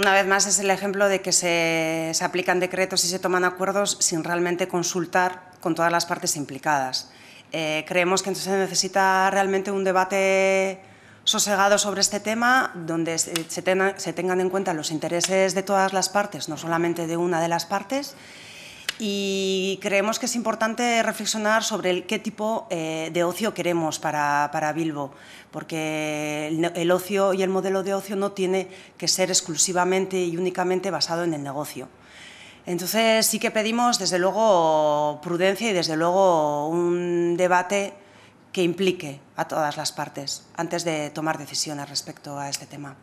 una vez más es el ejemplo de que se, aplican decretos y se toman acuerdos sin realmente consultar con todas las partes implicadas. Eh, creemos que entonces se necesita realmente un debate sosegado sobre este tema, donde se, tengan en cuenta los intereses de todas las partes, no solamente de una de las partes, y creemos que es importante reflexionar sobre qué tipo eh, de ocio queremos para, para Bilbo, porque el, ocio y el modelo de ocio no tiene que ser exclusivamente y únicamente basado en el negocio. Entonces sí que pedimos desde luego prudencia y desde luego un debate que implique a todas las partes antes de tomar decisiones respecto a este tema.